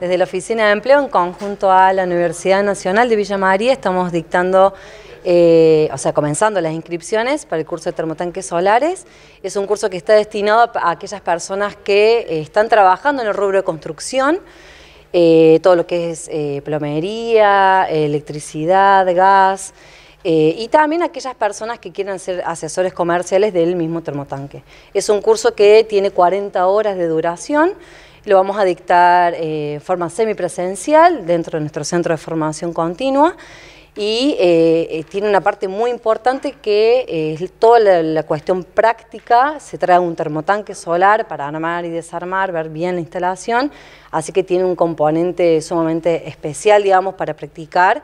Desde la Oficina de Empleo, en conjunto a la Universidad Nacional de Villa María, estamos dictando, eh, o sea, comenzando las inscripciones para el curso de termotanques solares. Es un curso que está destinado a aquellas personas que eh, están trabajando en el rubro de construcción, eh, todo lo que es plomería, electricidad, gas. y también aquellas personas que quieran ser asesores comerciales del mismo termotanque. Es un curso que tiene 40 horas de duración, lo vamos a dictar en eh, forma semipresencial dentro de nuestro centro de formación continua y eh, eh, tiene una parte muy importante que es toda la, cuestión práctica, se trae un termotanque solar para armar y desarmar, ver bien la instalación, así que tiene un componente sumamente especial, digamos, para practicar.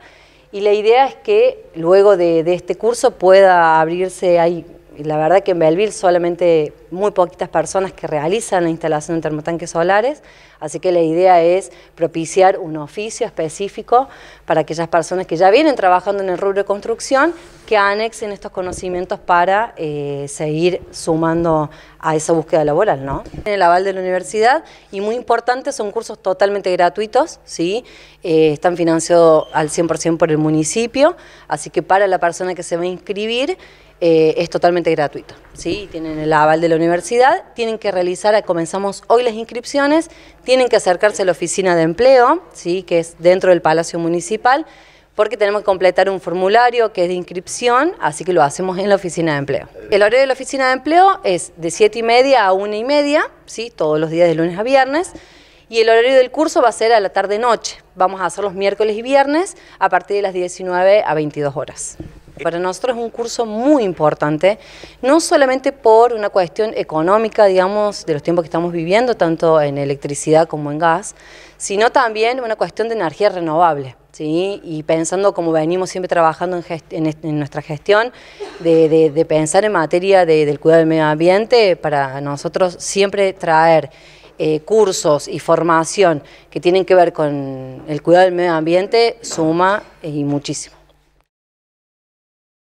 Y la idea es que luego de, este curso pueda abrirse, ahí, la verdad que en Belville solamente muy poquitas personas que realizan la instalación de termotanques solares, así que la idea es propiciar un oficio específico para aquellas personas que ya vienen trabajando en el rubro de construcción, que anexen estos conocimientos para eh, seguir sumando a esa búsqueda laboral. ¿no? En el aval de la universidad, y muy importante, son cursos totalmente gratuitos, ¿sí? Eh, están financiados al 100% por el municipio, así que para la persona que se va a inscribir, eh, es totalmente gratuito. ¿sí? Tienen el aval de la universidad, tienen que realizar, comenzamos hoy las inscripciones, tienen que acercarse a la oficina de empleo, ¿sí? que es dentro del Palacio Municipal, porque tenemos que completar un formulario que es de inscripción, así que lo hacemos en la oficina de empleo. El horario de la oficina de empleo es de 7 y media a 1 y media, ¿sí? todos los días de lunes a viernes, y el horario del curso va a ser a la tarde-noche. Vamos a hacer los miércoles y viernes a partir de las 19 a 22 horas. Para nosotros es un curso muy importante, no solamente por una cuestión económica, digamos, de los tiempos que estamos viviendo, tanto en electricidad como en gas, sino también una cuestión de energía renovable. ¿sí? Y pensando como venimos siempre trabajando en, nuestra gestión, de, pensar en materia del cuidado del medio ambiente, para nosotros siempre traer eh, cursos y formación que tienen que ver con el cuidado del medio ambiente suma eh, y muchísimo.